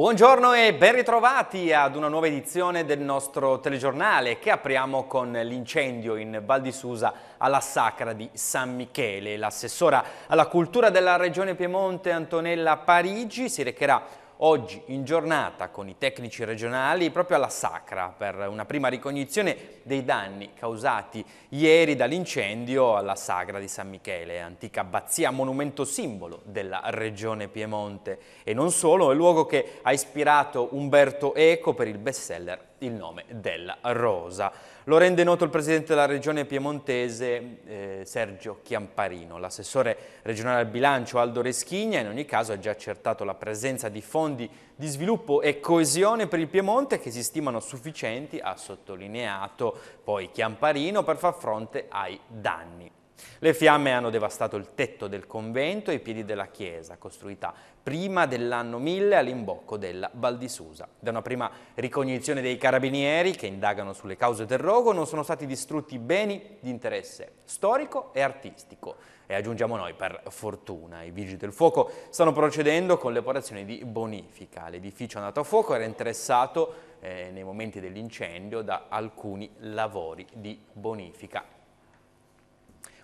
Buongiorno e ben ritrovati ad una nuova edizione del nostro telegiornale che apriamo con l'incendio in Val di Susa alla Sacra di San Michele. L'assessora alla cultura della Regione Piemonte Antonella Parigi si recherà oggi in giornata con i tecnici regionali proprio alla Sacra per una prima ricognizione dei danni causati ieri dall'incendio alla Sagra di San Michele, antica abbazia monumento simbolo della regione Piemonte e non solo, è luogo che ha ispirato Umberto Eco per il bestseller Il nome della rosa. Lo rende noto il presidente della regione piemontese eh, Sergio Chiamparino. L'assessore regionale al bilancio Aldo Reschigna in ogni caso ha già accertato la presenza di fondi di sviluppo e coesione per il Piemonte che si stimano sufficienti, ha sottolineato poi Chiamparino, per far fronte ai danni. Le fiamme hanno devastato il tetto del convento e i piedi della chiesa, costruita prima dell'anno 1000 all'imbocco della Val di Susa. Da una prima ricognizione dei carabinieri che indagano sulle cause del rogo non sono stati distrutti beni di interesse storico e artistico. E aggiungiamo noi, per fortuna, i vigili del fuoco stanno procedendo con le operazioni di bonifica. L'edificio andato a fuoco era interessato eh, nei momenti dell'incendio da alcuni lavori di bonifica.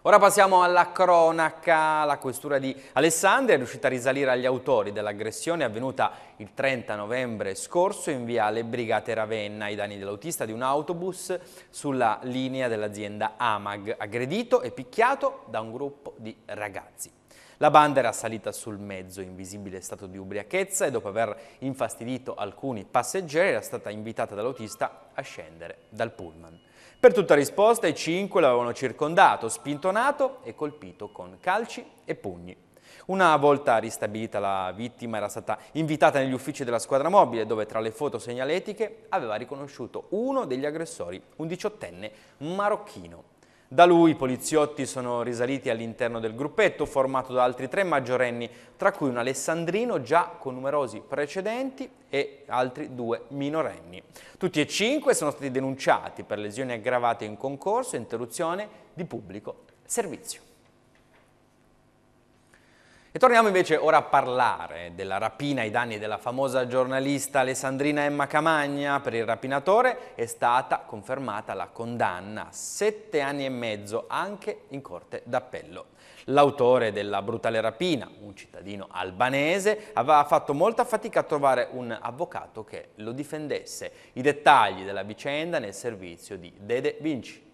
Ora passiamo alla cronaca. La questura di Alessandria è riuscita a risalire agli autori dell'aggressione avvenuta il 30 novembre scorso in via Le Brigate Ravenna ai danni dell'autista di un autobus sulla linea dell'azienda Amag, aggredito e picchiato da un gruppo di ragazzi. La banda era salita sul mezzo in visibile stato di ubriachezza e dopo aver infastidito alcuni passeggeri era stata invitata dall'autista a scendere dal pullman. Per tutta risposta i cinque l'avevano circondato, spintonato e colpito con calci e pugni. Una volta ristabilita la vittima era stata invitata negli uffici della squadra mobile dove tra le foto segnaletiche aveva riconosciuto uno degli aggressori, un diciottenne marocchino. Da lui i poliziotti sono risaliti all'interno del gruppetto formato da altri tre maggiorenni, tra cui un alessandrino già con numerosi precedenti e altri due minorenni. Tutti e cinque sono stati denunciati per lesioni aggravate in concorso e interruzione di pubblico servizio. E torniamo invece ora a parlare della rapina ai danni della famosa giornalista Alessandrina Emma Camagna. Per il rapinatore è stata confermata la condanna a sette anni e mezzo anche in corte d'appello. L'autore della brutale rapina, un cittadino albanese, aveva fatto molta fatica a trovare un avvocato che lo difendesse. I dettagli della vicenda nel servizio di Dede Vinci.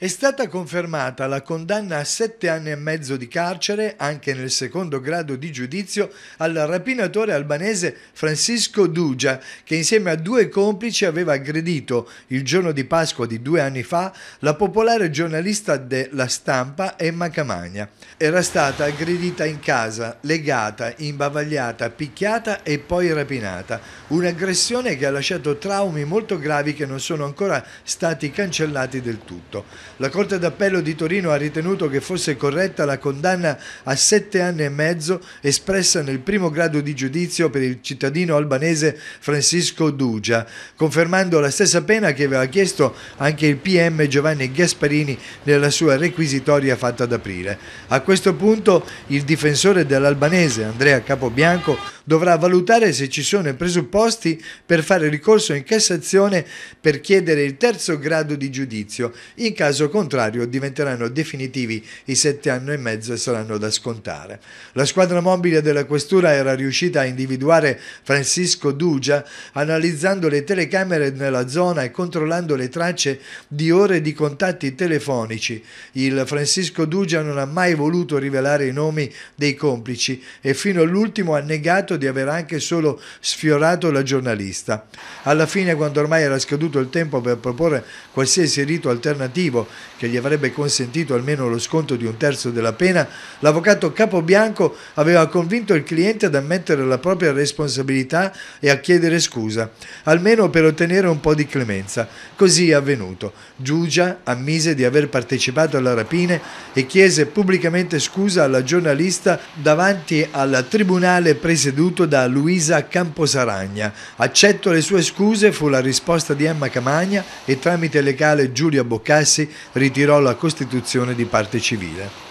È stata confermata la condanna a sette anni e mezzo di carcere, anche nel secondo grado di giudizio, al rapinatore albanese Francisco Dugia, che insieme a due complici aveva aggredito, il giorno di Pasqua di due anni fa, la popolare giornalista della stampa Emma Camagna. Era stata aggredita in casa, legata, imbavagliata, picchiata e poi rapinata. Un'aggressione che ha lasciato traumi molto gravi che non sono ancora stati cancellati del tutto. La Corte d'Appello di Torino ha ritenuto che fosse corretta la condanna a sette anni e mezzo espressa nel primo grado di giudizio per il cittadino albanese Francisco Dugia, confermando la stessa pena che aveva chiesto anche il PM Giovanni Gasparini nella sua requisitoria fatta ad aprile. A questo punto il difensore dell'albanese Andrea Capobianco dovrà valutare se ci sono i presupposti per fare ricorso in Cassazione per chiedere il terzo grado di giudizio in caso contrario diventeranno definitivi i sette anni e mezzo e saranno da scontare. La squadra mobile della questura era riuscita a individuare Francisco Dugia analizzando le telecamere nella zona e controllando le tracce di ore di contatti telefonici. Il Francisco Dugia non ha mai voluto rivelare i nomi dei complici e fino all'ultimo ha negato di aver anche solo sfiorato la giornalista. Alla fine, quando ormai era scaduto il tempo per proporre qualsiasi rito alternativo che gli avrebbe consentito almeno lo sconto di un terzo della pena, l'avvocato Capobianco aveva convinto il cliente ad ammettere la propria responsabilità e a chiedere scusa, almeno per ottenere un po' di clemenza. Così è avvenuto. Giugia ammise di aver partecipato alla rapine e chiese pubblicamente scusa alla giornalista davanti al tribunale presieduto da Luisa Camposaragna. Accetto le sue scuse fu la risposta di Emma Camagna e tramite legale Giulia Boccassi ritirò la costituzione di parte civile.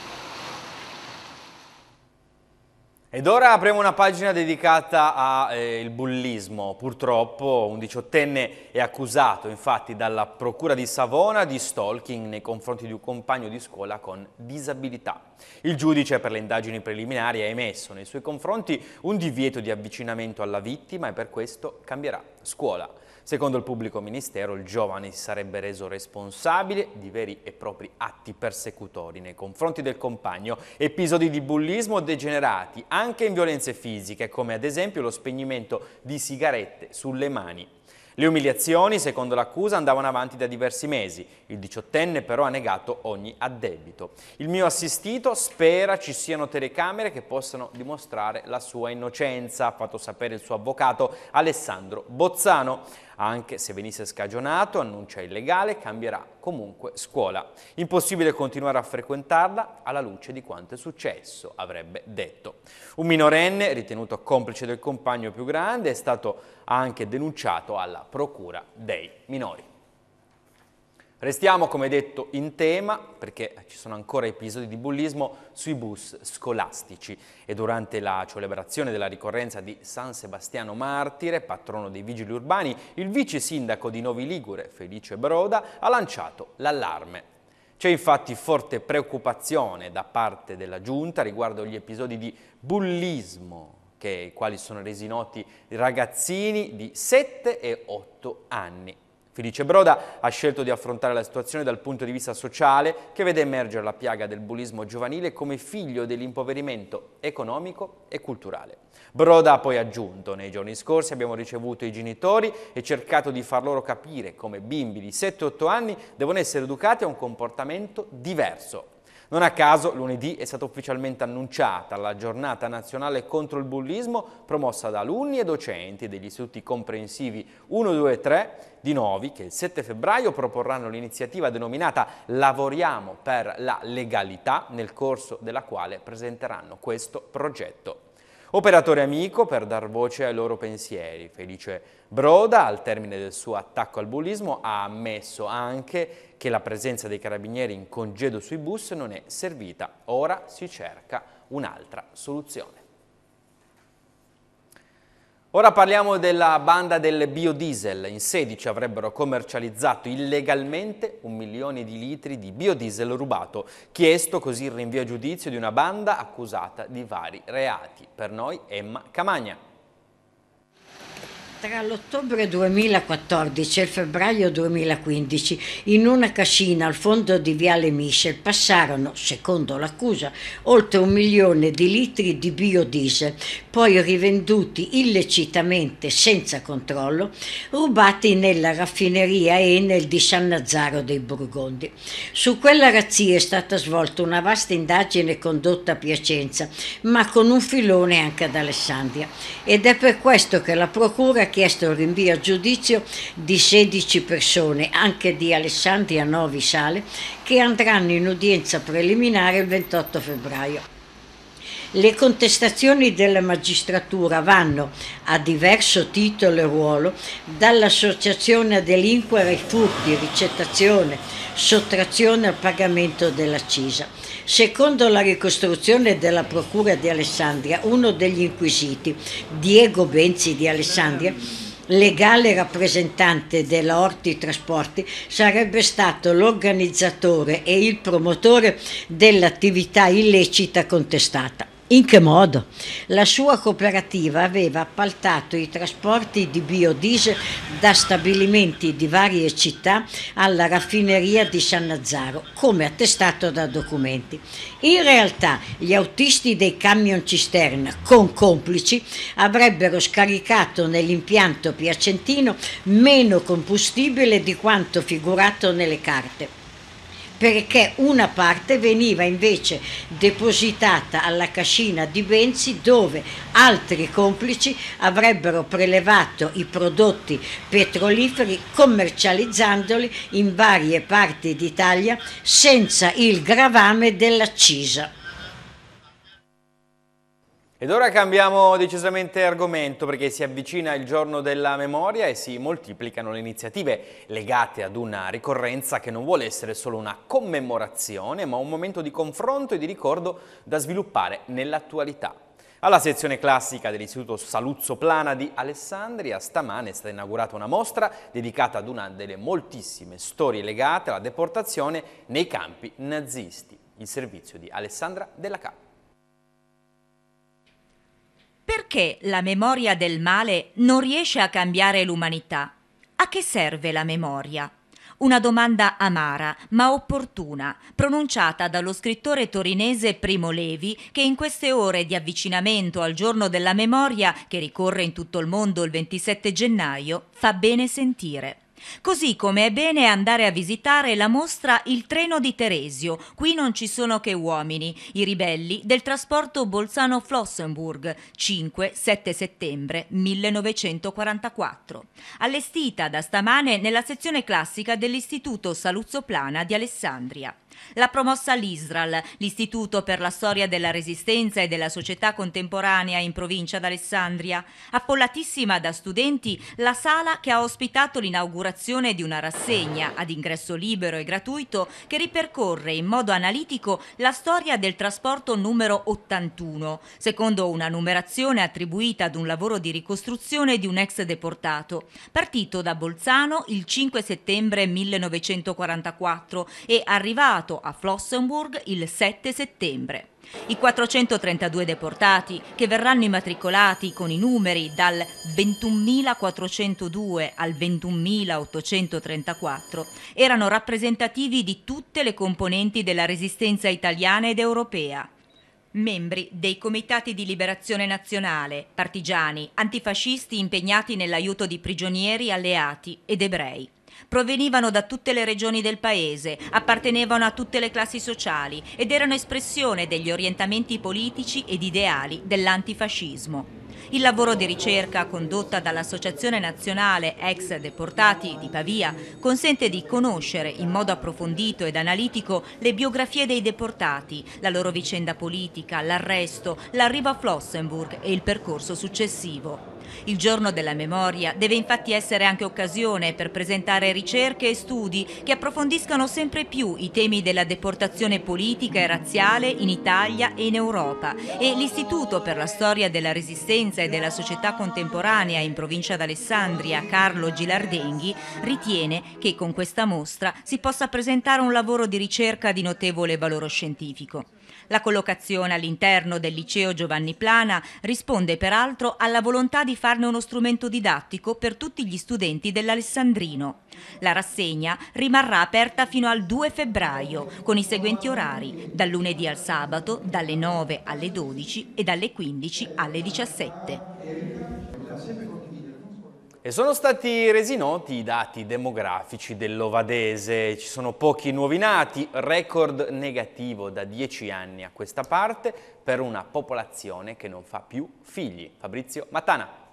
Ed ora apriamo una pagina dedicata al eh, bullismo. Purtroppo un diciottenne è accusato infatti dalla Procura di Savona di stalking nei confronti di un compagno di scuola con disabilità. Il giudice per le indagini preliminari ha emesso nei suoi confronti un divieto di avvicinamento alla vittima e per questo cambierà scuola. Secondo il pubblico ministero, il giovane si sarebbe reso responsabile di veri e propri atti persecutori nei confronti del compagno, episodi di bullismo degenerati anche in violenze fisiche, come ad esempio lo spegnimento di sigarette sulle mani. Le umiliazioni, secondo l'accusa, andavano avanti da diversi mesi. Il diciottenne però ha negato ogni addebito. Il mio assistito spera ci siano telecamere che possano dimostrare la sua innocenza, ha fatto sapere il suo avvocato Alessandro Bozzano. Anche se venisse scagionato, annuncia illegale, cambierà comunque scuola. Impossibile continuare a frequentarla alla luce di quanto è successo, avrebbe detto. Un minorenne, ritenuto complice del compagno più grande, è stato anche denunciato alla Procura dei minori. Restiamo, come detto, in tema perché ci sono ancora episodi di bullismo sui bus scolastici e durante la celebrazione della ricorrenza di San Sebastiano Martire, patrono dei vigili urbani, il vice sindaco di Novi Ligure, Felice Broda, ha lanciato l'allarme. C'è infatti forte preoccupazione da parte della giunta riguardo agli episodi di bullismo che, quali sono resi noti ragazzini di 7 e 8 anni Felice Broda ha scelto di affrontare la situazione dal punto di vista sociale che vede emergere la piaga del bullismo giovanile come figlio dell'impoverimento economico e culturale. Broda ha poi aggiunto, nei giorni scorsi abbiamo ricevuto i genitori e cercato di far loro capire come bimbi di 7-8 anni devono essere educati a un comportamento diverso non a caso lunedì è stata ufficialmente annunciata la giornata nazionale contro il bullismo promossa da alunni e docenti degli istituti comprensivi 1, 2 e 3 di Novi che il 7 febbraio proporranno l'iniziativa denominata Lavoriamo per la legalità nel corso della quale presenteranno questo progetto. Operatore amico per dar voce ai loro pensieri. Felice Broda, al termine del suo attacco al bullismo, ha ammesso anche che la presenza dei carabinieri in congedo sui bus non è servita. Ora si cerca un'altra soluzione. Ora parliamo della banda del biodiesel. In 16 avrebbero commercializzato illegalmente un milione di litri di biodiesel rubato, chiesto così il rinvio a giudizio di una banda accusata di vari reati. Per noi Emma Camagna. Tra l'ottobre 2014 e il febbraio 2015, in una cascina al fondo di Viale Michel passarono, secondo l'accusa, oltre un milione di litri di biodiesel, poi rivenduti illecitamente senza controllo, rubati nella raffineria Enel di San Nazzaro dei Burgondi. Su quella razzia è stata svolta una vasta indagine condotta a Piacenza, ma con un filone anche ad Alessandria. Ed è per questo che la Procura chiesto il rinvio a giudizio di 16 persone, anche di Alessandria Novi Sale, che andranno in udienza preliminare il 28 febbraio. Le contestazioni della magistratura vanno, a diverso titolo e ruolo, dall'associazione a delinquere ai furti, ricettazione, sottrazione al pagamento dell'accisa. Secondo la ricostruzione della Procura di Alessandria, uno degli inquisiti, Diego Benzi di Alessandria, legale rappresentante della Orti Trasporti, sarebbe stato l'organizzatore e il promotore dell'attività illecita contestata. In che modo? La sua cooperativa aveva appaltato i trasporti di biodiesel da stabilimenti di varie città alla raffineria di San Nazaro, come attestato da documenti. In realtà gli autisti dei camion cisterna, con complici, avrebbero scaricato nell'impianto piacentino meno combustibile di quanto figurato nelle carte perché una parte veniva invece depositata alla cascina di Benzi dove altri complici avrebbero prelevato i prodotti petroliferi commercializzandoli in varie parti d'Italia senza il gravame dell'accisa. Ed ora cambiamo decisamente argomento perché si avvicina il giorno della memoria e si moltiplicano le iniziative legate ad una ricorrenza che non vuole essere solo una commemorazione ma un momento di confronto e di ricordo da sviluppare nell'attualità. Alla sezione classica dell'Istituto Saluzzo Plana di Alessandria stamane è stata inaugurata una mostra dedicata ad una delle moltissime storie legate alla deportazione nei campi nazisti, il servizio di Alessandra Della Cappa. Perché la memoria del male non riesce a cambiare l'umanità? A che serve la memoria? Una domanda amara, ma opportuna, pronunciata dallo scrittore torinese Primo Levi, che in queste ore di avvicinamento al giorno della memoria, che ricorre in tutto il mondo il 27 gennaio, fa bene sentire. Così come è bene andare a visitare la mostra Il treno di Teresio, qui non ci sono che uomini, i ribelli del trasporto Bolzano-Flossenburg, 5-7 settembre 1944, allestita da stamane nella sezione classica dell'Istituto Saluzzo Plana di Alessandria. La promossa all'Israel, l'Istituto per la storia della resistenza e della società contemporanea in provincia d'Alessandria, affollatissima da studenti, la sala che ha ospitato l'inaugurazione realizzazione di una rassegna ad ingresso libero e gratuito che ripercorre in modo analitico la storia del trasporto numero 81, secondo una numerazione attribuita ad un lavoro di ricostruzione di un ex deportato, partito da Bolzano il 5 settembre 1944 e arrivato a Flossenburg il 7 settembre. I 432 deportati che verranno immatricolati con i numeri dal 21.402 al 21.834 erano rappresentativi di tutte le componenti della resistenza italiana ed europea membri dei comitati di liberazione nazionale, partigiani, antifascisti impegnati nell'aiuto di prigionieri alleati ed ebrei. Provenivano da tutte le regioni del paese, appartenevano a tutte le classi sociali ed erano espressione degli orientamenti politici ed ideali dell'antifascismo. Il lavoro di ricerca condotta dall'Associazione Nazionale Ex Deportati di Pavia consente di conoscere in modo approfondito ed analitico le biografie dei deportati, la loro vicenda politica, l'arresto, l'arrivo a Flossenburg e il percorso successivo. Il giorno della memoria deve infatti essere anche occasione per presentare ricerche e studi che approfondiscano sempre più i temi della deportazione politica e razziale in Italia e in Europa e l'Istituto per la storia della resistenza e della società contemporanea in provincia d'Alessandria Carlo Gilardenghi ritiene che con questa mostra si possa presentare un lavoro di ricerca di notevole valore scientifico. La collocazione all'interno del liceo Giovanni Plana risponde peraltro alla volontà di farne uno strumento didattico per tutti gli studenti dell'Alessandrino. La rassegna rimarrà aperta fino al 2 febbraio con i seguenti orari, dal lunedì al sabato, dalle 9 alle 12 e dalle 15 alle 17. E sono stati resi noti i dati demografici dell'Ovadese, ci sono pochi nuovi nati, record negativo da 10 anni a questa parte per una popolazione che non fa più figli. Fabrizio Matana.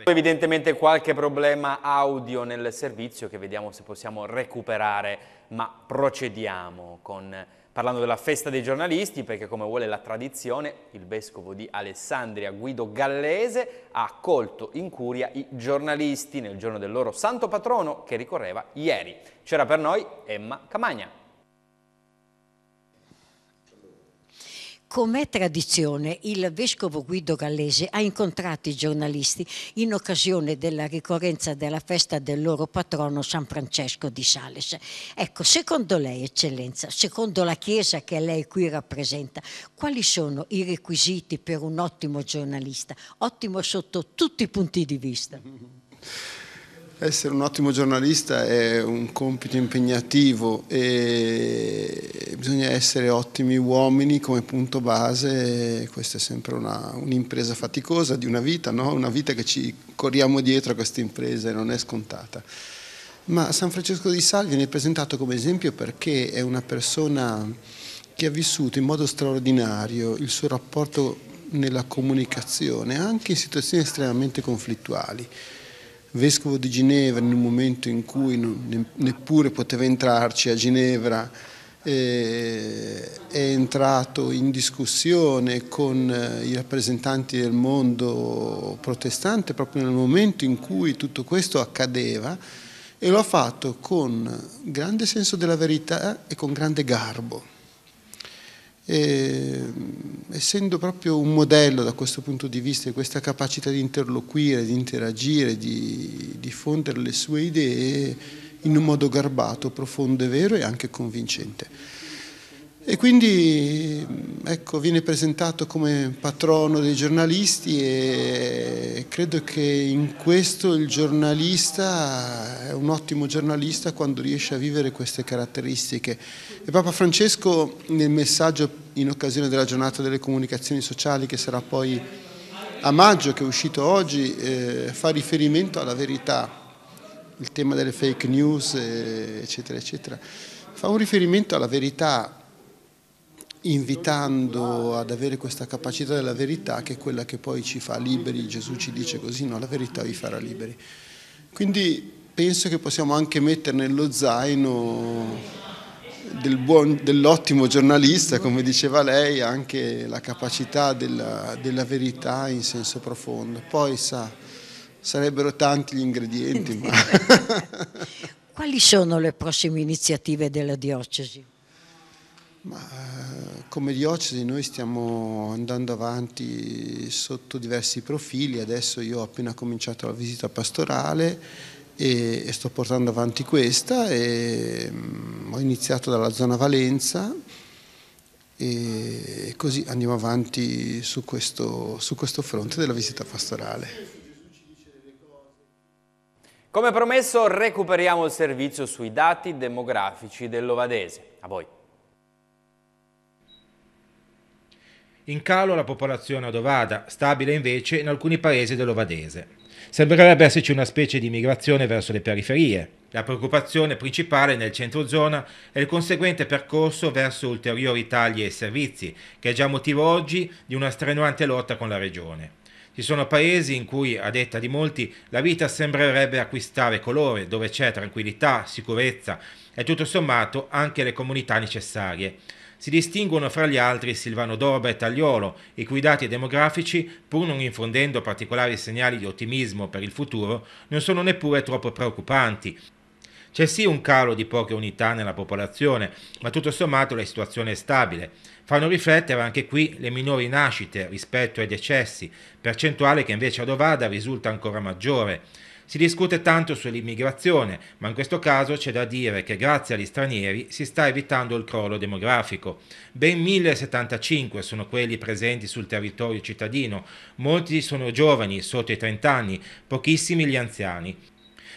ascoltare. Evidentemente qualche problema audio nel servizio che vediamo se possiamo recuperare, ma procediamo con, parlando della festa dei giornalisti perché come vuole la tradizione il vescovo di Alessandria Guido Gallese ha accolto in curia i giornalisti nel giorno del loro santo patrono che ricorreva ieri. C'era per noi Emma Camagna. Com'è tradizione, il vescovo Guido Gallese ha incontrato i giornalisti in occasione della ricorrenza della festa del loro patrono San Francesco di Sales. Ecco, secondo lei, eccellenza, secondo la Chiesa che lei qui rappresenta, quali sono i requisiti per un ottimo giornalista? Ottimo sotto tutti i punti di vista. essere un ottimo giornalista è un compito impegnativo e bisogna essere ottimi uomini come punto base, questa è sempre un'impresa faticosa di una vita, no? una vita che ci corriamo dietro a questa impresa e non è scontata. Ma San Francesco di Sal viene presentato come esempio perché è una persona che ha vissuto in modo straordinario il suo rapporto nella comunicazione, anche in situazioni estremamente conflittuali vescovo di Ginevra in un momento in cui non, neppure poteva entrarci a Ginevra, eh, è entrato in discussione con eh, i rappresentanti del mondo protestante proprio nel momento in cui tutto questo accadeva e lo ha fatto con grande senso della verità e con grande garbo. E, ehm, essendo proprio un modello da questo punto di vista, di questa capacità di interloquire, di interagire, di diffondere le sue idee in un modo garbato, profondo e vero e anche convincente. E quindi ecco, viene presentato come patrono dei giornalisti e credo che in questo il giornalista è un ottimo giornalista quando riesce a vivere queste caratteristiche. E Papa Francesco nel messaggio in occasione della giornata delle comunicazioni sociali che sarà poi a maggio, che è uscito oggi, eh, fa riferimento alla verità, il tema delle fake news, eh, eccetera, eccetera. Fa un riferimento alla verità invitando ad avere questa capacità della verità che è quella che poi ci fa liberi, Gesù ci dice così, no, la verità vi farà liberi. Quindi penso che possiamo anche mettere nello zaino del dell'ottimo giornalista, come diceva lei, anche la capacità della, della verità in senso profondo. Poi sa, sarebbero tanti gli ingredienti. ma... Quali sono le prossime iniziative della diocesi? Ma, come diocesi noi stiamo andando avanti sotto diversi profili, adesso io ho appena cominciato la visita pastorale e, sto portando avanti questa e mm, ho iniziato dalla zona Valenza e così andiamo avanti su questo, su questo fronte della visita pastorale. Come promesso recuperiamo il servizio sui dati demografici dell'Ovadese. A voi. In calo la popolazione adovada, stabile invece in alcuni paesi dell'Ovadese. Sembrerebbe esserci una specie di migrazione verso le periferie. La preoccupazione principale nel centro zona è il conseguente percorso verso ulteriori tagli ai servizi, che è già motivo oggi di una strenuante lotta con la regione. Ci sono paesi in cui, a detta di molti, la vita sembrerebbe acquistare colore, dove c'è tranquillità, sicurezza e tutto sommato anche le comunità necessarie si distinguono fra gli altri Silvano Dorba e Tagliolo, i cui dati demografici, pur non infondendo particolari segnali di ottimismo per il futuro, non sono neppure troppo preoccupanti. C'è sì un calo di poche unità nella popolazione, ma tutto sommato la situazione è stabile. Fanno riflettere anche qui le minori nascite rispetto ai decessi, percentuale che invece ad Ovada risulta ancora maggiore. Si discute tanto sull'immigrazione, ma in questo caso c'è da dire che grazie agli stranieri si sta evitando il crollo demografico. Ben 1075 sono quelli presenti sul territorio cittadino, molti sono giovani, sotto i 30 anni, pochissimi gli anziani.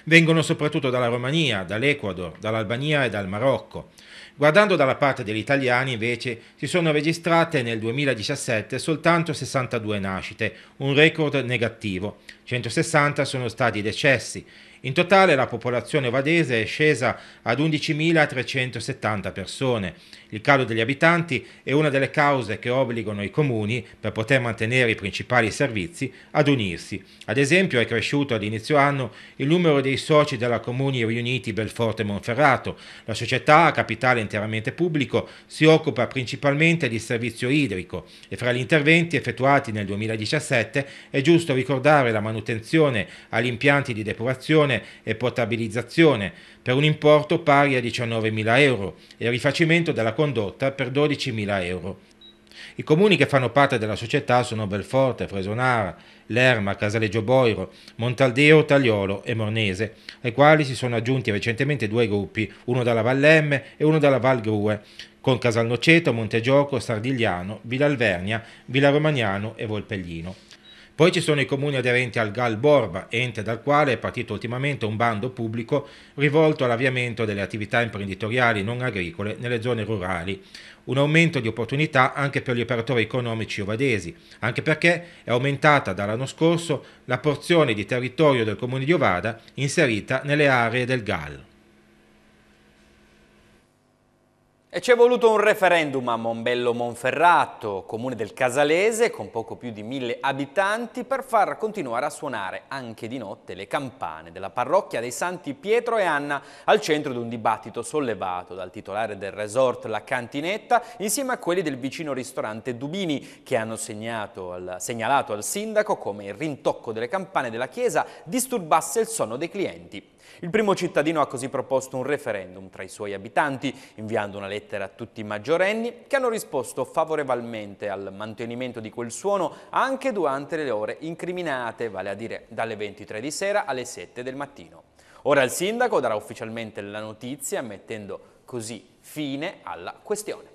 Vengono soprattutto dalla Romania, dall'Ecuador, dall'Albania e dal Marocco. Guardando dalla parte degli italiani invece si sono registrate nel 2017 soltanto 62 nascite, un record negativo. 160 sono stati i decessi in totale la popolazione vadese è scesa ad 11.370 persone. Il calo degli abitanti è una delle cause che obbligano i comuni, per poter mantenere i principali servizi, ad unirsi. Ad esempio è cresciuto ad inizio anno il numero dei soci della Comuni riuniti Belforte e Monferrato. La società, a capitale interamente pubblico, si occupa principalmente di servizio idrico e fra gli interventi effettuati nel 2017 è giusto ricordare la manutenzione agli impianti di depurazione ricostruzione e potabilizzazione per un importo pari a 19.000 euro e il rifacimento della condotta per 12.000 euro. I comuni che fanno parte della società sono Belforte, Fresonara, Lerma, Casaleggio Boiro, Montaldeo, Tagliolo e Mornese, ai quali si sono aggiunti recentemente due gruppi, uno dalla Vallemme e uno dalla Val Grue, con Casalnoceto, Montegioco, Sardigliano, Villa Alvernia, Villa Romagnano e Volpellino. Poi ci sono i comuni aderenti al GAL Borba, ente dal quale è partito ultimamente un bando pubblico rivolto all'avviamento delle attività imprenditoriali non agricole nelle zone rurali. Un aumento di opportunità anche per gli operatori economici ovadesi, anche perché è aumentata dall'anno scorso la porzione di territorio del comune di Ovada inserita nelle aree del GAL. E ci è voluto un referendum a Mombello Monferrato, comune del Casalese, con poco più di mille abitanti, per far continuare a suonare anche di notte le campane della parrocchia dei Santi Pietro e Anna, al centro di un dibattito sollevato dal titolare del resort La Cantinetta, insieme a quelli del vicino ristorante Dubini, che hanno al, segnalato al sindaco come il rintocco delle campane della chiesa disturbasse il sonno dei clienti. Il primo cittadino ha così proposto un referendum tra i suoi abitanti, inviando una lettera a tutti i maggiorenni che hanno risposto favorevolmente al mantenimento di quel suono anche durante le ore incriminate, vale a dire dalle 23 di sera alle 7 del mattino. Ora il sindaco darà ufficialmente la notizia mettendo così fine alla questione.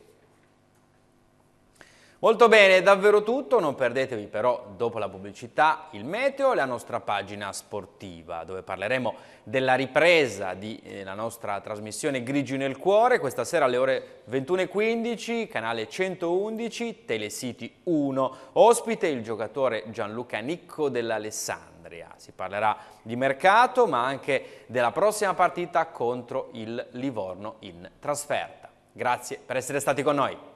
Molto bene, davvero tutto, non perdetevi però dopo la pubblicità il meteo e la nostra pagina sportiva dove parleremo della ripresa della eh, nostra trasmissione Grigi nel Cuore questa sera alle ore 21.15, canale 111, Telesiti 1, ospite il giocatore Gianluca Nicco dell'Alessandria. Si parlerà di mercato ma anche della prossima partita contro il Livorno in trasferta. Grazie per essere stati con noi.